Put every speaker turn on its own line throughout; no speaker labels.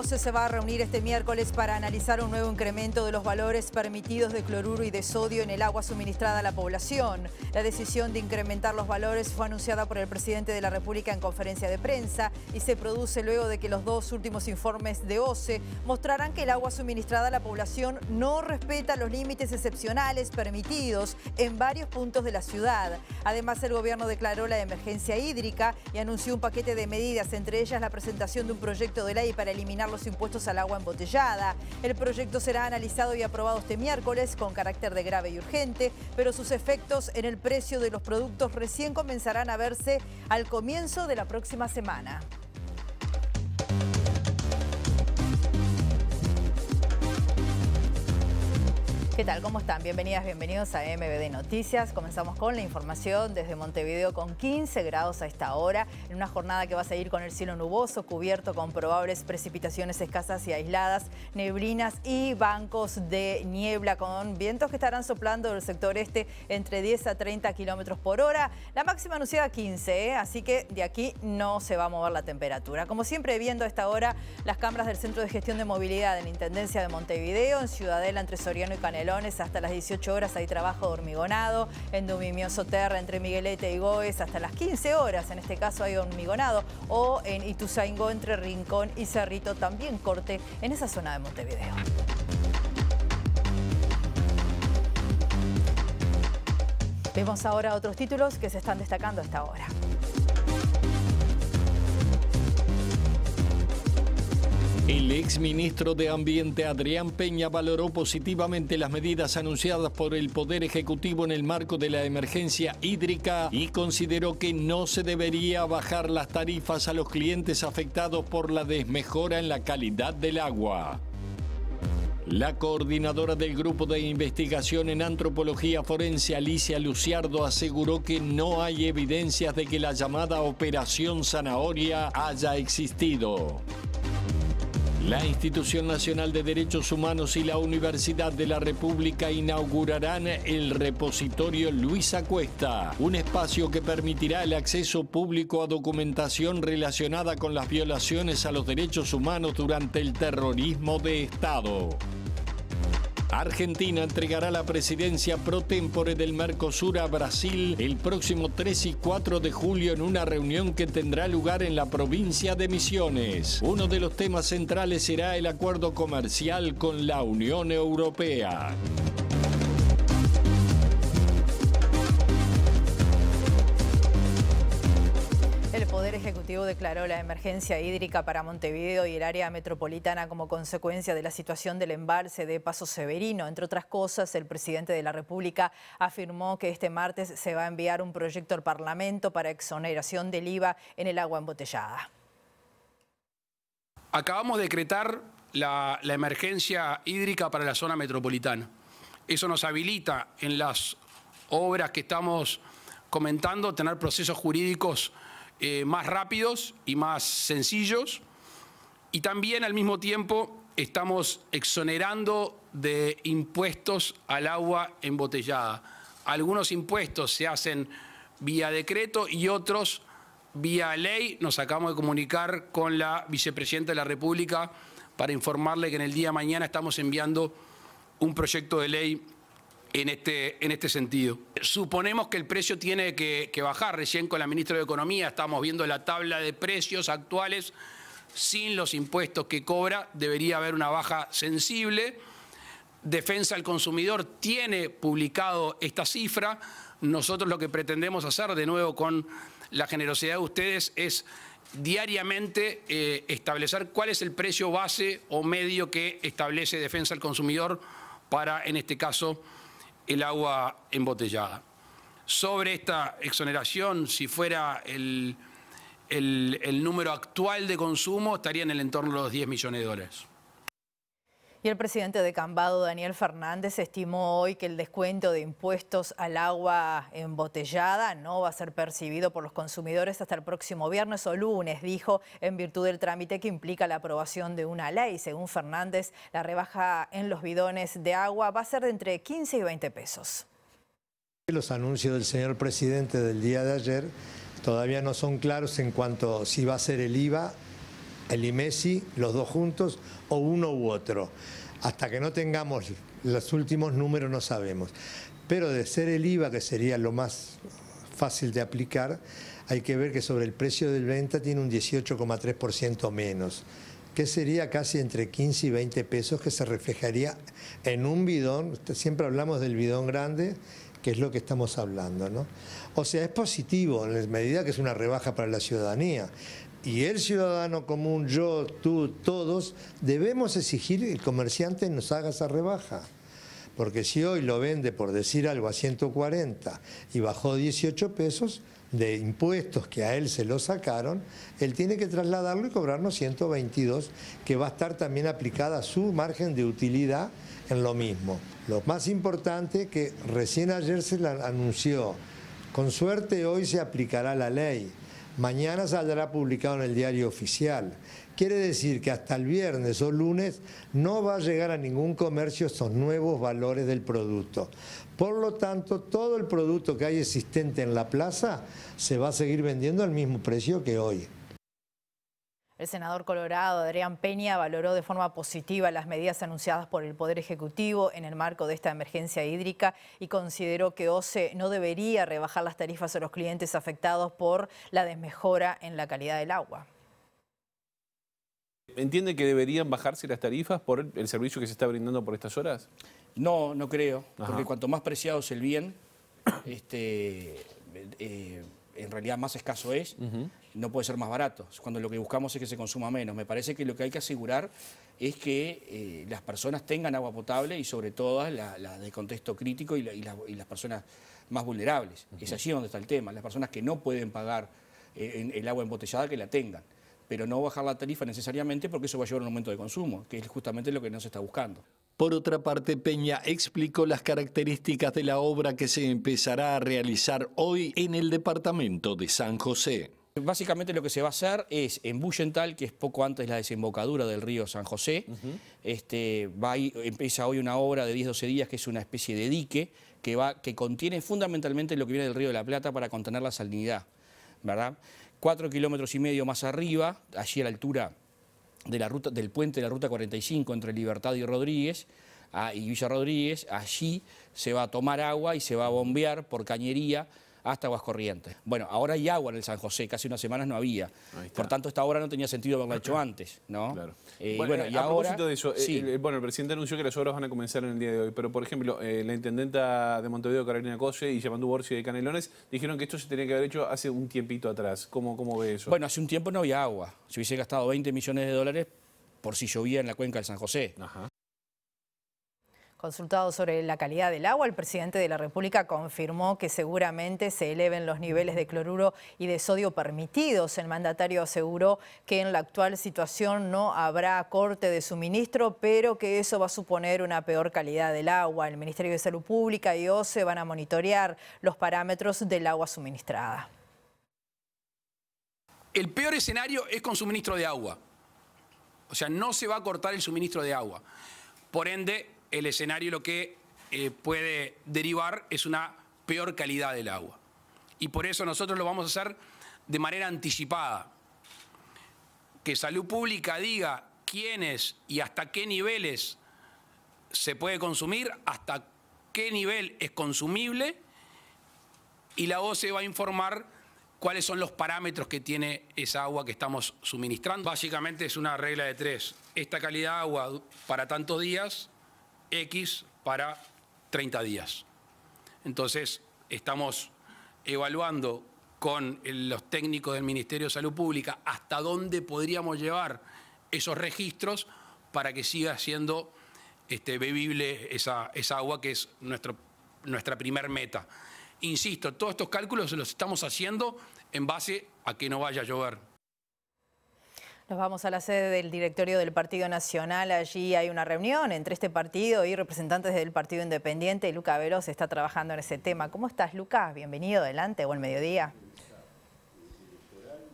OCE se va a reunir este miércoles para analizar un nuevo incremento de los valores permitidos de cloruro y de sodio en el agua suministrada a la población. La decisión de incrementar los valores fue anunciada por el presidente de la República en conferencia de prensa y se produce luego de que los dos últimos informes de OCE mostrarán que el agua suministrada a la población no respeta los límites excepcionales permitidos en varios puntos de la ciudad. Además, el gobierno declaró la emergencia hídrica y anunció un paquete de medidas, entre ellas la presentación de un proyecto de ley para eliminar los impuestos al agua embotellada. El proyecto será analizado y aprobado este miércoles con carácter de grave y urgente, pero sus efectos en el precio de los productos recién comenzarán a verse al comienzo de la próxima semana. ¿Qué tal? ¿Cómo están? Bienvenidas, bienvenidos a MBD Noticias. Comenzamos con la información desde Montevideo con 15 grados a esta hora, en una jornada que va a seguir con el cielo nuboso, cubierto con probables precipitaciones escasas y aisladas, neblinas y bancos de niebla, con vientos que estarán soplando del sector este entre 10 a 30 kilómetros por hora. La máxima anunciada 15, ¿eh? así que de aquí no se va a mover la temperatura. Como siempre, viendo a esta hora las cámaras del Centro de Gestión de Movilidad en la Intendencia de Montevideo, en Ciudadela, entre Soriano y Canelo hasta las 18 horas hay trabajo de hormigonado. En Dumimioso Terra, entre Miguelete y Goes, hasta las 15 horas, en este caso hay hormigonado. O en Ituzaingó, entre Rincón y Cerrito, también corte en esa zona de Montevideo. Vemos ahora otros títulos que se están destacando hasta hora
El ministro de Ambiente Adrián Peña valoró positivamente las medidas anunciadas por el Poder Ejecutivo en el marco de la emergencia hídrica y consideró que no se debería bajar las tarifas a los clientes afectados por la desmejora en la calidad del agua. La coordinadora del Grupo de Investigación en Antropología Forense, Alicia Luciardo, aseguró que no hay evidencias de que la llamada Operación Zanahoria haya existido. La Institución Nacional de Derechos Humanos y la Universidad de la República inaugurarán el repositorio Luisa Cuesta, un espacio que permitirá el acceso público a documentación relacionada con las violaciones a los derechos humanos durante el terrorismo de Estado. Argentina entregará la presidencia pro tempore del Mercosur a Brasil el próximo 3 y 4 de julio en una reunión que tendrá lugar en la provincia de Misiones. Uno de los temas centrales será el acuerdo comercial con la Unión Europea.
declaró la emergencia hídrica para Montevideo y el área metropolitana como consecuencia de la situación del embalse de Paso Severino. Entre otras cosas, el presidente de la República afirmó que este martes se va a enviar un proyecto al Parlamento para exoneración del IVA en el agua embotellada.
Acabamos de decretar la, emergencia hídrica para la zona metropolitana. Eso nos habilita en las obras que estamos comentando tener procesos jurídicos eh, más rápidos y más sencillos. Y también al mismo tiempo estamos exonerando de impuestos al agua embotellada. Algunos impuestos se hacen vía decreto y otros vía ley. Nos acabamos de comunicar con la vicepresidenta de la República para informarle que en el día de mañana estamos enviando un proyecto de ley en este, en este sentido. Suponemos que el precio tiene que, bajar. Recién con la ministra de Economía estamos viendo la tabla de precios actuales. Sin los impuestos que cobra debería haber una baja sensible. Defensa al Consumidor tiene publicado esta cifra. Nosotros lo que pretendemos hacer, de nuevo con la generosidad de ustedes, es diariamente eh, establecer cuál es el precio base o medio que establece Defensa al Consumidor para, en este caso, el agua embotellada. Sobre esta exoneración, si fuera el, el, número actual de consumo, estaría en el entorno de los 10 millones de dólares.
Y el presidente de Cambado, Daniel Fernández, estimó hoy que el descuento de impuestos al agua embotellada no va a ser percibido por los consumidores hasta el próximo viernes o lunes, dijo, en virtud del trámite que implica la aprobación de una ley. Según Fernández, la rebaja en los bidones de agua va a ser de entre 15 y 20 pesos.
Los anuncios del señor presidente del día de ayer todavía no son claros en cuanto a si va a ser el IVA el y los dos juntos, o uno u otro. Hasta que no tengamos los últimos números no sabemos. Pero de ser el IVA, que sería lo más fácil de aplicar, hay que ver que sobre el precio del venta tiene un 18,3% menos, que sería casi entre 15 y 20 pesos que se reflejaría en un bidón, siempre hablamos del bidón grande, que es lo que estamos hablando. ¿no? O sea, es positivo en la medida que es una rebaja para la ciudadanía y el ciudadano común, yo, tú, todos, debemos exigir que el comerciante nos haga esa rebaja. Porque si hoy lo vende, por decir algo, a 140 y bajó 18 pesos de impuestos que a él se lo sacaron, él tiene que trasladarlo y cobrarnos 122, que va a estar también aplicada su margen de utilidad en lo mismo. Lo más importante que recién ayer se la anunció, con suerte hoy se aplicará la ley Mañana saldrá publicado en el diario oficial. Quiere decir que hasta el viernes o lunes no va a llegar a ningún comercio estos nuevos valores del producto. Por lo tanto, todo el producto que hay existente en la plaza se va a seguir vendiendo al mismo precio que hoy.
El senador colorado Adrián Peña valoró de forma positiva las medidas anunciadas por el Poder Ejecutivo en el marco de esta emergencia hídrica y consideró que OCE no debería rebajar las tarifas a los clientes afectados por la desmejora en la calidad del agua.
¿Entiende que deberían bajarse las tarifas por el servicio que se está brindando por estas horas? No, no creo, porque cuanto más preciado es el bien, este, eh, en realidad más escaso es no puede ser más barato, cuando lo que buscamos es que se consuma menos. Me parece que lo que hay que asegurar es que eh, las personas tengan agua potable y sobre todo las la de contexto crítico y, las personas más vulnerables. Es allí donde está el tema, las personas que no pueden pagar eh, el agua embotellada que la tengan
pero no bajar la tarifa necesariamente porque eso va a llevar a un aumento de consumo, que es justamente lo que no se está buscando. Por otra parte, Peña explicó las características de la obra que se empezará a realizar hoy en el departamento de San José. Básicamente lo que se va a hacer
es en Bullental, que es poco antes de la desembocadura del río San José, este, va empieza hoy una obra de 10-12 días que es una especie de dique que, va, que contiene fundamentalmente lo que viene del río de la Plata para contener la salinidad, ¿verdad? Cuatro kilómetros y medio más arriba, allí a la altura del puente de la Ruta 45 entre Libertad y Rodríguez, ah, y Villa Rodríguez, allí se va a tomar agua y se va a bombear por cañería hasta Aguas Corrientes. Bueno, ahora hay agua en el San José, casi unas semanas no había. Por tanto, esta obra no tenía sentido haberla hecho antes, ¿no? Claro. Eh, bueno, eh, y a propósito de eso, el, eh, bueno, el presidente anunció que las obras van a comenzar en el día de hoy, pero por ejemplo, la intendenta de Montevideo, Carolina Cose, y Yamandú Borcio de Canelones, dijeron que esto se tenía que haber hecho hace un tiempito atrás. ¿Cómo, cómo ve eso? Bueno, hace un tiempo no había agua. Se hubiese gastado 20 millones de dólares por si llovía en la cuenca del San José. Ajá.
Consultado sobre la calidad del agua, el presidente de la República confirmó que seguramente se eleven los niveles de cloruro y de sodio permitidos. El mandatario aseguró que en la actual situación no habrá corte de suministro, pero que eso va a suponer una peor calidad del agua. El Ministerio de Salud Pública y OCE van a monitorear los parámetros del agua suministrada.
El peor escenario es con suministro de agua. O sea, no se va a cortar el suministro de agua. Por ende, el escenario lo que eh, puede derivar es una peor calidad del agua. Y por eso nosotros lo vamos a hacer de manera anticipada. Que salud pública diga quiénes y hasta qué niveles se puede consumir, hasta qué nivel es consumible, y la OCE va a informar cuáles son los parámetros que tiene esa agua que estamos suministrando. Básicamente es una regla de tres. Esta calidad de agua para tantos días, X para 30 días. Entonces, estamos evaluando con los técnicos del Ministerio de Salud Pública hasta dónde podríamos llevar esos registros para que siga siendo este, bebible esa, agua que es nuestra primer meta. Insisto, todos estos cálculos los estamos haciendo en base a que no vaya a llover.
Nos vamos a la sede del directorio del Partido Nacional. Allí hay una reunión entre este partido y representantes del Partido Independiente. Luca Veloz está trabajando en ese tema. ¿Cómo estás, Lucas? Bienvenido, adelante, buen mediodía.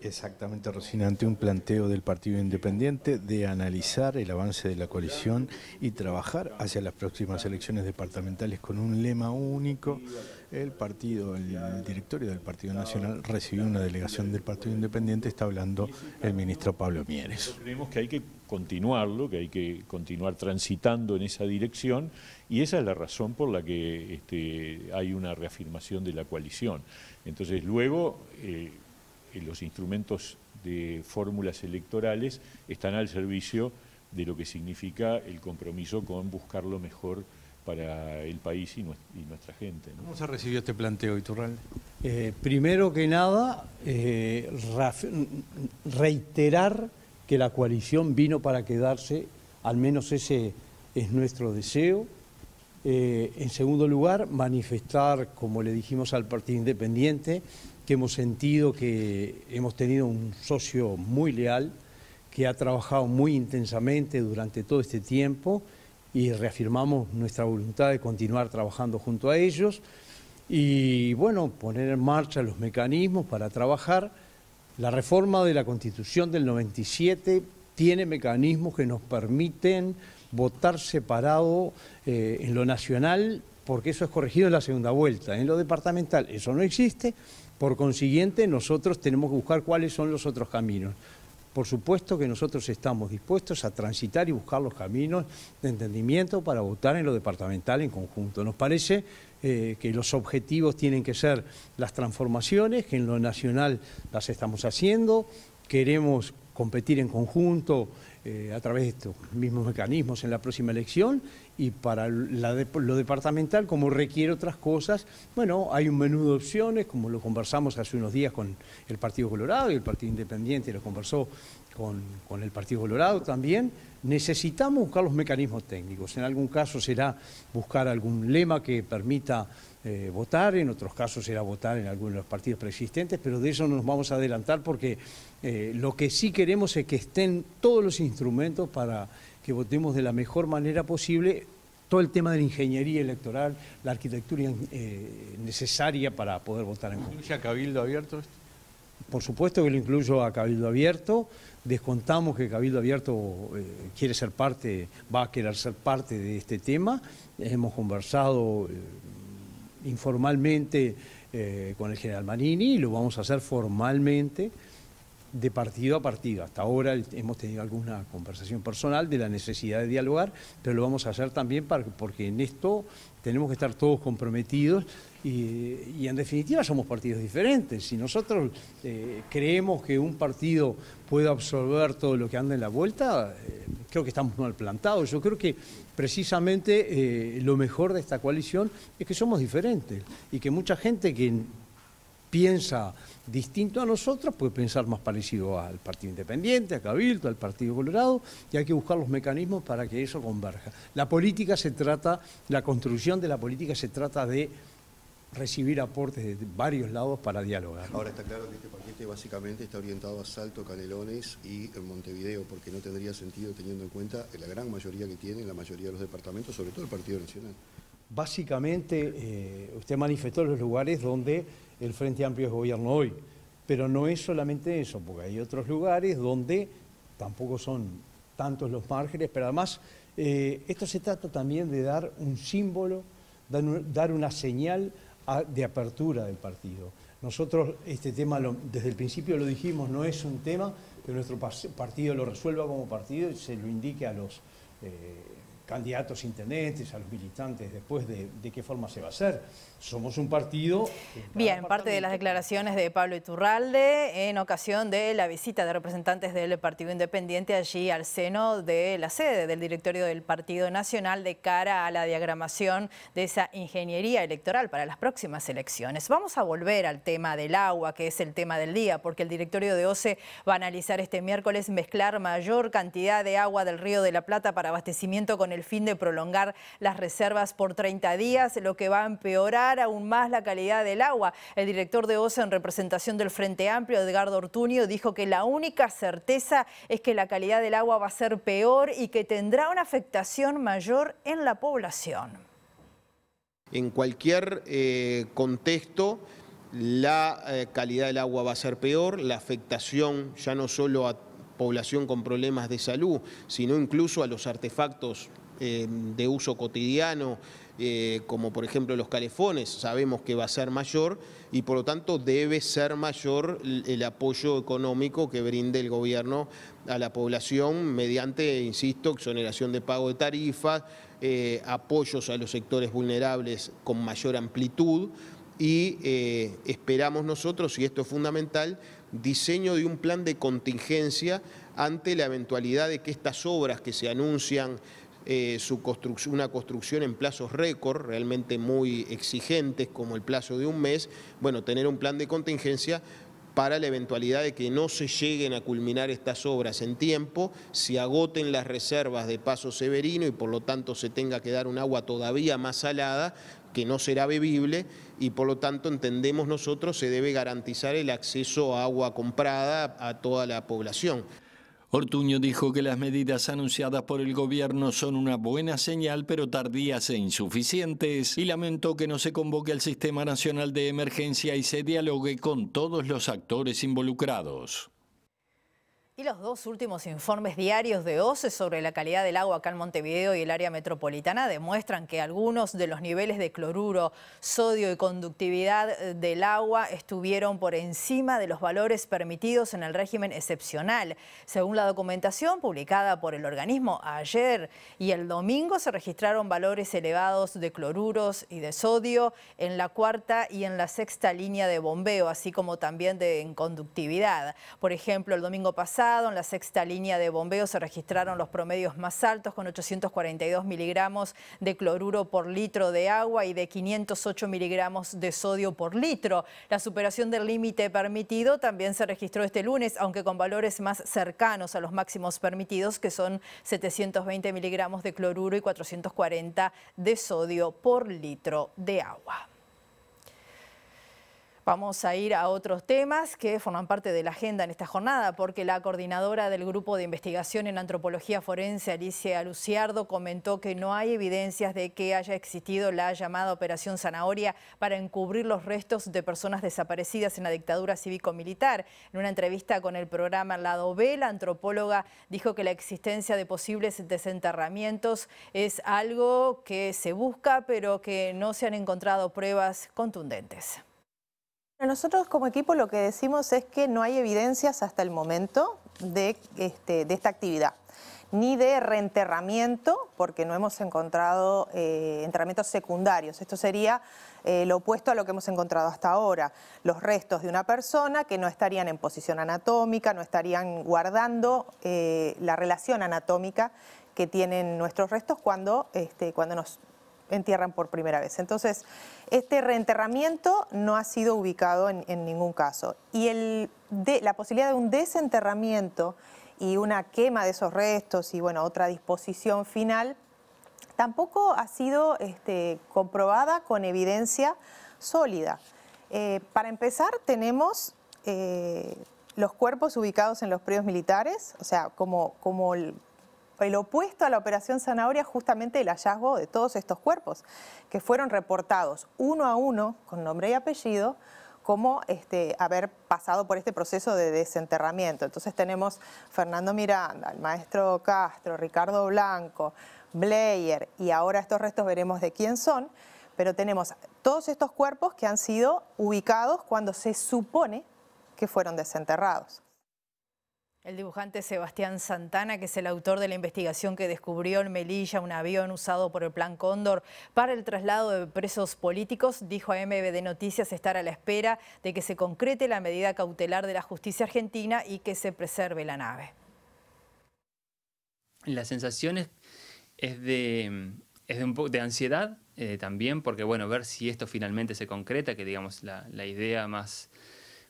Exactamente, Rocinante, un planteo del Partido Independiente de analizar el avance de la coalición y trabajar hacia las próximas elecciones departamentales con un lema único. El partido, el directorio del Partido Nacional recibió una delegación del Partido Independiente, está hablando el ministro Pablo Mieres. Creemos que hay que continuarlo, que hay que continuar transitando en esa dirección y esa es la razón por la que este, hay una reafirmación de la
coalición. Entonces luego... Eh, los instrumentos de fórmulas electorales están al servicio de lo que significa el compromiso con buscar lo mejor para el país y, nuestra gente.
¿Cómo se recibió este planteo, Iturral? Eh, primero que nada, eh, reiterar que la coalición vino para quedarse, al menos ese es nuestro deseo. Eh, en segundo lugar, manifestar, como le dijimos al Partido Independiente, que hemos sentido que hemos tenido un socio muy leal, que ha trabajado muy intensamente durante todo este tiempo y reafirmamos nuestra voluntad de continuar trabajando junto a ellos y, bueno, poner en marcha los mecanismos para trabajar. La reforma de la Constitución del 97 tiene mecanismos que nos permiten votar separado eh, en lo nacional, porque eso es corregido en la segunda vuelta. En lo departamental eso no existe, por consiguiente, nosotros tenemos que buscar cuáles son los otros caminos. Por supuesto que nosotros estamos dispuestos a transitar y buscar los caminos de entendimiento para votar en lo departamental en conjunto. Nos parece eh, que los objetivos tienen que ser las transformaciones, que en lo nacional las estamos haciendo, queremos competir en conjunto eh, a través de estos mismos mecanismos en la próxima elección y para la lo departamental, como requiere otras cosas, bueno, hay un menú de opciones, como lo conversamos hace unos días con el Partido Colorado y el Partido Independiente, lo conversó con, el Partido Colorado también, necesitamos buscar los mecanismos técnicos. En algún caso será buscar algún lema que permita eh, votar, en otros casos será votar en algunos de los partidos preexistentes, pero de eso no nos vamos a adelantar porque eh, lo que sí queremos es que estén todos los instrumentos para que votemos de la mejor manera posible todo el tema de la ingeniería electoral, la arquitectura eh, necesaria para poder votar en contra. ¿Incluye a Cabildo Abierto Por supuesto que lo incluyo a Cabildo Abierto, descontamos que Cabildo Abierto eh, quiere ser parte, va a querer ser parte de este tema, hemos conversado eh, informalmente con el general Manini y lo vamos a hacer formalmente de partido a partido. Hasta ahora hemos tenido alguna conversación personal de la necesidad de dialogar, pero lo vamos a hacer también porque en esto tenemos que estar todos comprometidos y, en definitiva somos partidos diferentes. Si nosotros eh, creemos que un partido puede absorber todo lo que anda en la vuelta, eh, creo que estamos mal plantados. Yo creo que precisamente eh, lo mejor de esta coalición es que somos diferentes y que mucha gente que piensa distinto a nosotros, puede pensar más parecido al Partido Independiente, a Cabildo, al Partido Colorado, y hay que buscar los mecanismos para que eso converja. La política se trata, la construcción de la política se trata de recibir aportes de varios lados para dialogar. Ahora está
claro que este paquete básicamente está orientado a Salto, Canelones y Montevideo, porque no tendría sentido teniendo en cuenta la gran mayoría que tiene, la mayoría de los departamentos,
sobre todo el Partido Nacional.
Básicamente, eh, usted manifestó los lugares donde el Frente Amplio es gobierno hoy. Pero no es solamente eso, porque hay otros lugares donde tampoco son tantos los márgenes, pero además eh, esto se trata también de dar un símbolo, dar una señal de apertura del partido. Nosotros este tema desde el principio lo dijimos, no es un tema que nuestro partido lo resuelva como partido y se lo indique a los... Eh, candidatos intendentes, a los militantes, después de, qué forma se va a hacer. Somos un partido...
Bien, parte de las declaraciones de Pablo Iturralde en ocasión de la visita de representantes del Partido Independiente allí al seno de la sede del directorio del Partido Nacional de cara a la diagramación de esa ingeniería electoral para las próximas elecciones. Vamos a volver al tema del agua, que es el tema del día, porque el directorio de OCE va a analizar este miércoles mezclar mayor cantidad de agua del río de la Plata para abastecimiento con el el fin de prolongar las reservas por 30 días, lo que va a empeorar aún más la calidad del agua. El director de OSA en representación del Frente Amplio, Edgardo Ortuño, dijo que la única certeza es que la calidad del agua va a ser peor y que tendrá una afectación mayor en la población.
En cualquier eh, contexto, la eh, calidad del agua va a ser peor, la afectación ya no solo a población con problemas de salud, sino incluso a los artefactos de uso cotidiano, eh, como por ejemplo los calefones, sabemos que va a ser mayor y por lo tanto debe ser mayor el, apoyo económico que brinde el gobierno a la población mediante, insisto, exoneración de pago de tarifas, eh, apoyos a los sectores vulnerables con mayor amplitud y eh, esperamos nosotros, y esto es fundamental, diseño de un plan de contingencia ante la eventualidad de que estas obras que se anuncian eh, su una construcción en plazos récord, realmente muy exigentes, como el plazo de un mes, bueno, tener un plan de contingencia para la eventualidad de que no se lleguen a culminar estas obras en tiempo, se agoten las reservas de Paso Severino y por lo tanto se tenga que dar un agua todavía más salada, que no será bebible y por lo tanto entendemos nosotros se debe garantizar el acceso a agua comprada a toda la población. Ortuño dijo que las medidas anunciadas por el gobierno son una buena señal,
pero tardías e insuficientes, y lamentó que no se convoque al Sistema Nacional de Emergencia y se dialogue con todos los actores involucrados.
Y los dos últimos informes diarios de OCE sobre la calidad del agua acá en Montevideo y el área metropolitana demuestran que algunos de los niveles de cloruro, sodio y conductividad eh, del agua estuvieron por encima de los valores permitidos en el régimen excepcional. Según la documentación publicada por el organismo ayer y el domingo se registraron valores elevados de cloruros y de sodio en la cuarta y en la sexta línea de bombeo, así como también de conductividad. Por ejemplo, el domingo pasado en la sexta línea de bombeo se registraron los promedios más altos con 842 miligramos de cloruro por litro de agua y de 508 miligramos de sodio por litro. La superación del límite permitido también se registró este lunes, aunque con valores más cercanos a los máximos permitidos, que son 720 miligramos de cloruro y 440 de sodio por litro de agua. Vamos a ir a otros temas que forman parte de la agenda en esta jornada, porque la coordinadora del Grupo de Investigación en Antropología Forense, Alicia Luciardo, comentó que no hay evidencias de que haya existido la llamada Operación Zanahoria para encubrir los restos de personas desaparecidas en la dictadura cívico-militar. En una entrevista con el programa Lado B, la antropóloga dijo que la existencia de posibles desenterramientos es algo que se busca, pero que no se han encontrado pruebas contundentes.
Nosotros como equipo lo que decimos es que no hay evidencias hasta el momento de, este, esta actividad, ni de reenterramiento, porque no hemos encontrado eh, enterramientos secundarios. Esto sería eh, lo opuesto a lo que hemos encontrado hasta ahora, los restos de una persona que no estarían en posición anatómica, no estarían guardando eh, la relación anatómica que tienen nuestros restos cuando, este, cuando nos entierran por primera vez. Entonces, este reenterramiento no ha sido ubicado en, ningún caso. Y la posibilidad de un desenterramiento y una quema de esos restos y bueno, otra disposición final tampoco ha sido este, comprobada con evidencia sólida. Eh, para empezar, tenemos eh, los cuerpos ubicados en los predios militares, o sea, como, como el, el opuesto a la operación zanahoria, justamente el hallazgo de todos estos cuerpos, que fueron reportados uno a uno, con nombre y apellido, como este, haber pasado por este proceso de desenterramiento. Entonces tenemos Fernando Miranda, el maestro Castro, Ricardo Blanco, Blayer, y ahora estos restos veremos de quién son, pero tenemos todos estos cuerpos que han sido ubicados cuando se supone que fueron desenterrados.
El dibujante Sebastián Santana, que es el autor de la investigación que descubrió en Melilla un avión usado por el Plan Cóndor para el traslado de presos políticos, dijo a MBD Noticias estar a la espera de que se concrete la medida cautelar de la justicia argentina y que se preserve la nave.
La sensación es, de, un de ansiedad eh, también, porque bueno, ver si esto finalmente se concreta, que digamos la idea más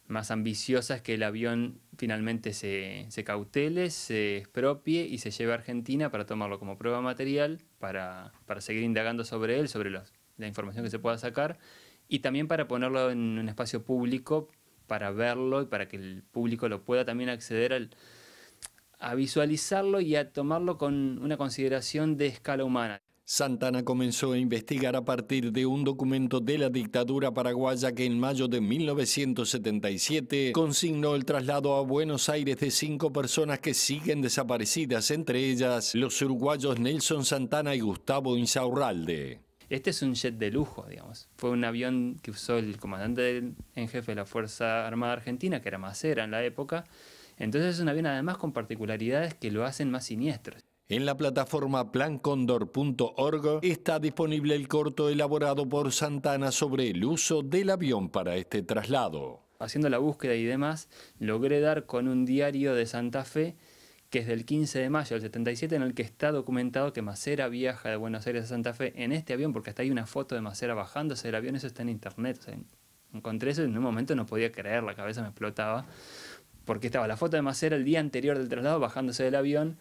más ambiciosas que el avión finalmente se, se cautele, se expropie y se lleve a Argentina para tomarlo como prueba material, para, para seguir indagando sobre él, sobre la información que se pueda sacar, y también para ponerlo en un espacio público, para verlo y para que el público lo pueda también acceder al,
a visualizarlo y a tomarlo con una consideración de escala humana. Santana comenzó a investigar a partir de un documento de la dictadura paraguaya que en mayo de 1977 consignó el traslado a Buenos Aires de cinco personas que siguen desaparecidas, entre ellas los uruguayos Nelson Santana y Gustavo Insaurralde. Este es un jet de lujo, digamos. Fue un avión que usó el comandante
en jefe de la Fuerza Armada Argentina, que era Macera en la época. Entonces es un avión además con
particularidades que lo hacen más siniestro. En la plataforma plancondor.org está disponible el corto elaborado por Santana sobre el uso del avión para este traslado. Haciendo la búsqueda y demás, logré dar con un diario de Santa Fe
que es del 15 de mayo del 77 en el que está documentado que Macera viaja de Buenos Aires a Santa Fe en este avión, porque hasta hay una foto de Macera bajándose del avión, eso está en internet. encontré eso y en un momento no podía creer, la cabeza me explotaba, porque estaba la foto de Macera el día anterior del traslado bajándose del avión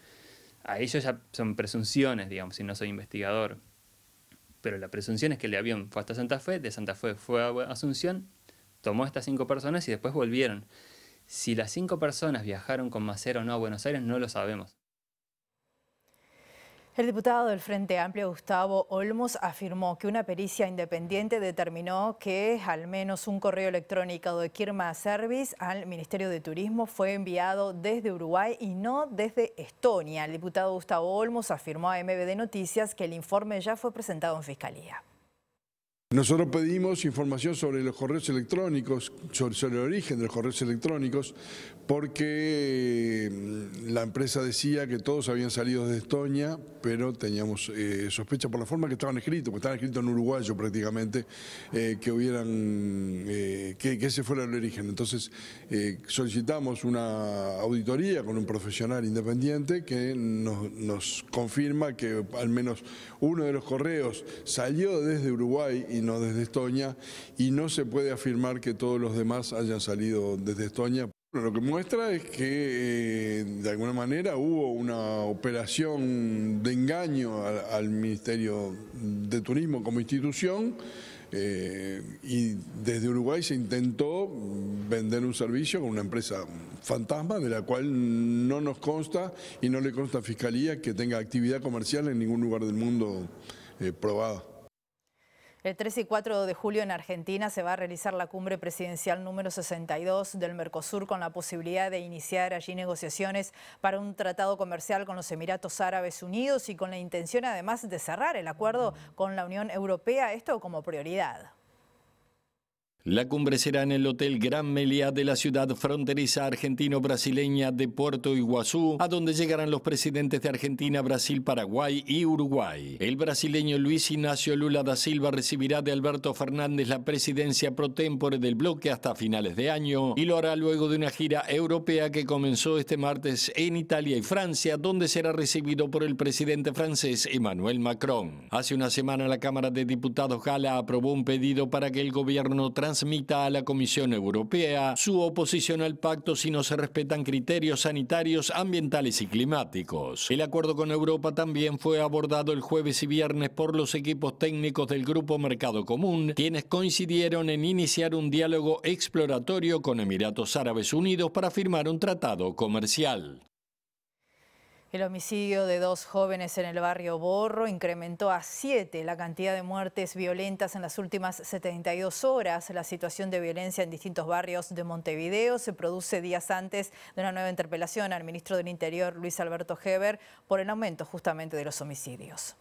a ellos ya son presunciones, digamos, si no soy investigador. Pero la presunción es que el avión fue hasta Santa Fe, de Santa Fe fue a Asunción, tomó a estas cinco personas y después volvieron. Si las cinco personas viajaron con Macero o no a Buenos Aires, no lo sabemos.
El diputado del Frente Amplio, Gustavo Olmos, afirmó que una pericia independiente determinó que al menos un correo electrónico de Kirma Service al Ministerio de Turismo fue enviado desde Uruguay y no desde Estonia. El diputado Gustavo Olmos afirmó a MBD Noticias que el informe ya fue presentado en Fiscalía.
Nosotros pedimos información sobre los correos electrónicos, sobre, el origen de los correos electrónicos, porque mm, la empresa decía que todos habían salido de Estonia, pero teníamos eh, sospecha por la forma que estaban escritos, porque estaban escritos en uruguayo prácticamente, eh, que hubieran, eh, que, ese fuera el origen. Entonces solicitamos una auditoría con un profesional independiente que nos confirma que al menos uno de los correos salió desde Uruguay y no desde Estonia, y no se puede afirmar que todos los demás hayan salido desde Estonia. lo que muestra es que eh, de alguna manera hubo una operación de engaño al, Ministerio de Turismo como institución eh, y desde Uruguay se intentó vender un servicio con una empresa fantasma de la cual no nos consta y no le consta a Fiscalía que tenga actividad comercial en ningún lugar del mundo eh, probada.
El 3 y 4 de julio en Argentina se va a realizar la cumbre presidencial número 62 del Mercosur con la posibilidad de iniciar allí negociaciones para un tratado comercial con los Emiratos Árabes Unidos y con la intención además de cerrar el acuerdo con la Unión Europea, esto como prioridad.
La cumbre será en el Hotel Gran Melia de la ciudad fronteriza argentino-brasileña de Puerto Iguazú, a donde llegarán los presidentes de Argentina, Brasil, Paraguay y Uruguay. El brasileño Luis Ignacio Lula da Silva recibirá de Alberto Fernández la presidencia pro tempore del bloque hasta finales de año y lo hará luego de una gira europea que comenzó este martes en Italia y Francia, donde será recibido por el presidente francés Emmanuel Macron. Hace una semana la Cámara de Diputados Gala aprobó un pedido para que el gobierno trans transmita a la Comisión Europea su oposición al pacto si no se respetan criterios sanitarios, ambientales y climáticos. El acuerdo con Europa también fue abordado el jueves y viernes por los equipos técnicos del Grupo Mercado Común, quienes coincidieron en iniciar un diálogo exploratorio con Emiratos Árabes Unidos para firmar un tratado comercial.
El homicidio de dos jóvenes en el barrio Borro incrementó a siete la cantidad de muertes violentas en las últimas 72 horas. La situación de violencia en distintos barrios de Montevideo se produce días antes de una nueva interpelación al ministro del Interior, Luis Alberto Heber, por el aumento justamente de los homicidios.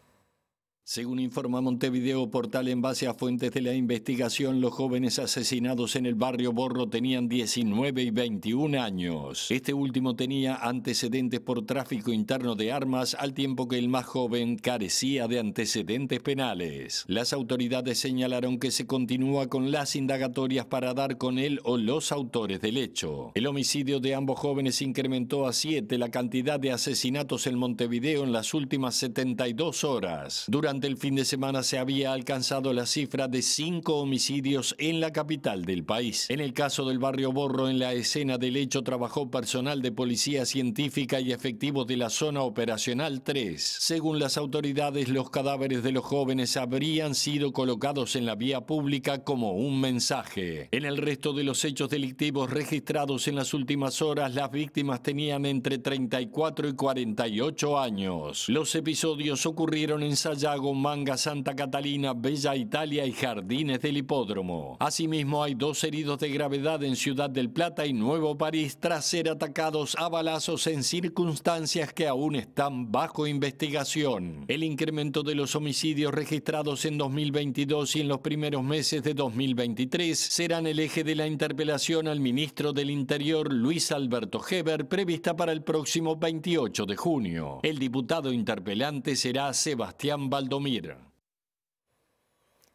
Según informa Montevideo Portal en base a fuentes de la investigación, los jóvenes asesinados en el barrio Borro tenían 19 y 21 años. Este último tenía antecedentes por tráfico interno de armas, al tiempo que el más joven carecía de antecedentes penales. Las autoridades señalaron que se continúa con las indagatorias para dar con él o los autores del hecho. El homicidio de ambos jóvenes incrementó a 7 la cantidad de asesinatos en Montevideo en las últimas 72 horas. Durante el fin de semana se había alcanzado la cifra de cinco homicidios en la capital del país. En el caso del barrio Borro, en la escena del hecho trabajó personal de policía científica y efectivos de la zona operacional 3. Según las autoridades, los cadáveres de los jóvenes habrían sido colocados en la vía pública como un mensaje. En el resto de los hechos delictivos registrados en las últimas horas, las víctimas tenían entre 34 y 48 años. Los episodios ocurrieron en Sayago con Manga, Santa Catalina, Bella Italia y Jardines del Hipódromo. Asimismo, hay dos heridos de gravedad en Ciudad del Plata y Nuevo París tras ser atacados a balazos en circunstancias que aún están bajo investigación. El incremento de los homicidios registrados en 2022 y en los primeros meses de 2023 serán el eje de la interpelación al ministro del Interior Luis Alberto Heber prevista para el próximo 28 de junio. El diputado interpelante será Sebastián Baldón.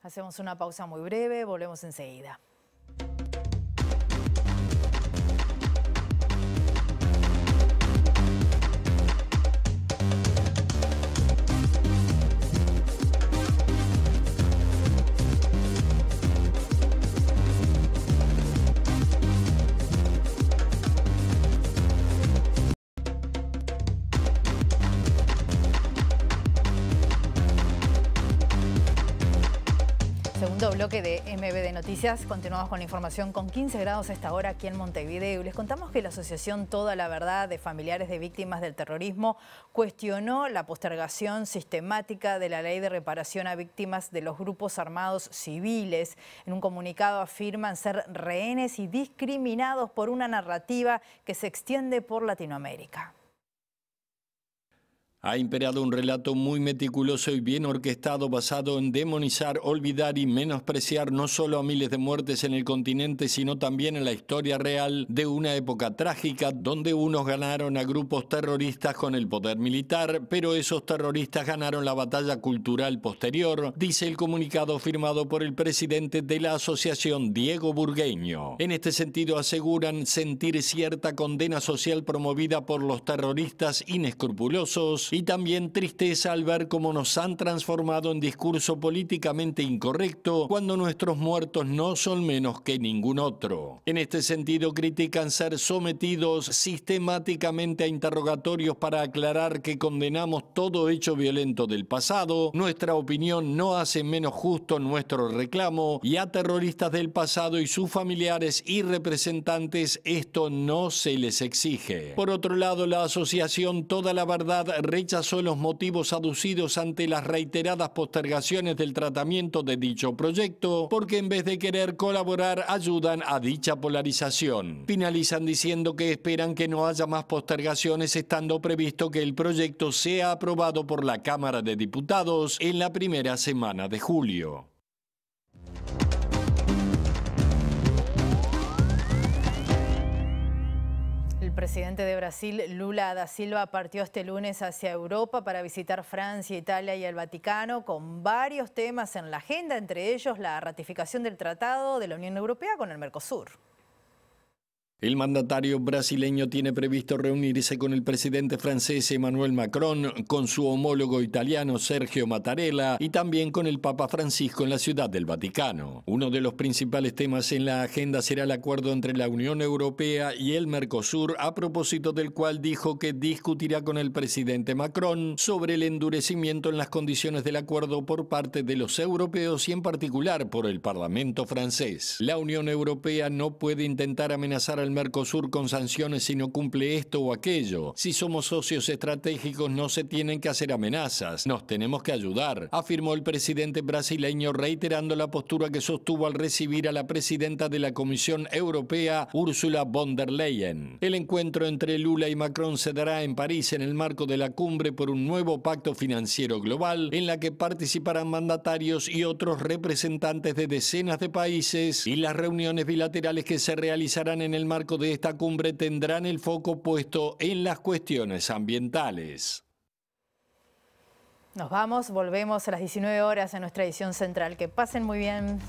Hacemos una pausa muy breve, volvemos enseguida. Segundo bloque de MBD Noticias. Continuamos con la información con 15 grados a esta hora aquí en Montevideo. Les contamos que la Asociación Toda la Verdad de Familiares de Víctimas del Terrorismo cuestionó la postergación sistemática de la ley de reparación a víctimas de los grupos armados civiles. En un comunicado afirman ser rehenes y discriminados por una narrativa que se extiende por Latinoamérica.
Ha imperado un relato muy meticuloso y bien orquestado basado en demonizar, olvidar y menospreciar no solo a miles de muertes en el continente, sino también en la historia real de una época trágica donde unos ganaron a grupos terroristas con el poder militar, pero esos terroristas ganaron la batalla cultural posterior, dice el comunicado firmado por el presidente de la asociación Diego Burgueño. En este sentido aseguran sentir cierta condena social promovida por los terroristas inescrupulosos y también tristeza al ver cómo nos han transformado en discurso políticamente incorrecto cuando nuestros muertos no son menos que ningún otro. En este sentido critican ser sometidos sistemáticamente a interrogatorios para aclarar que condenamos todo hecho violento del pasado, nuestra opinión no hace menos justo nuestro reclamo y a terroristas del pasado y sus familiares y representantes esto no se les exige. Por otro lado, la asociación Toda la Verdad son los motivos aducidos ante las reiteradas postergaciones del tratamiento de dicho proyecto, porque en vez de querer colaborar ayudan a dicha polarización. Finalizan diciendo que esperan que no haya más postergaciones estando previsto que el proyecto sea aprobado por la Cámara de Diputados en la primera semana de julio.
El presidente de Brasil, Lula da Silva, partió este lunes hacia Europa para visitar Francia, Italia y el Vaticano con varios temas en la agenda, entre ellos la ratificación del Tratado de la Unión Europea con el Mercosur.
El mandatario brasileño tiene previsto reunirse con el presidente francés Emmanuel Macron, con su homólogo italiano Sergio Mattarella y también con el Papa Francisco en la Ciudad del Vaticano. Uno de los principales temas en la agenda será el acuerdo entre la Unión Europea y el Mercosur, a propósito del cual dijo que discutirá con el presidente Macron sobre el endurecimiento en las condiciones del acuerdo por parte de los europeos y en particular por el Parlamento francés. La Unión Europea no puede intentar amenazar al Mercosur con sanciones si no cumple esto o aquello. Si somos socios estratégicos no se tienen que hacer amenazas, nos tenemos que ayudar, afirmó el presidente brasileño reiterando la postura que sostuvo al recibir a la presidenta de la Comisión Europea, Ursula von der Leyen. El encuentro entre Lula y Macron se dará en París en el marco de la cumbre por un nuevo pacto financiero global en la que participarán mandatarios y otros representantes de decenas de países y las reuniones bilaterales que se realizarán en el marco marco de esta cumbre tendrán el foco puesto en las cuestiones ambientales.
Nos vamos, volvemos a las 19 horas en nuestra edición central. Que pasen muy bien.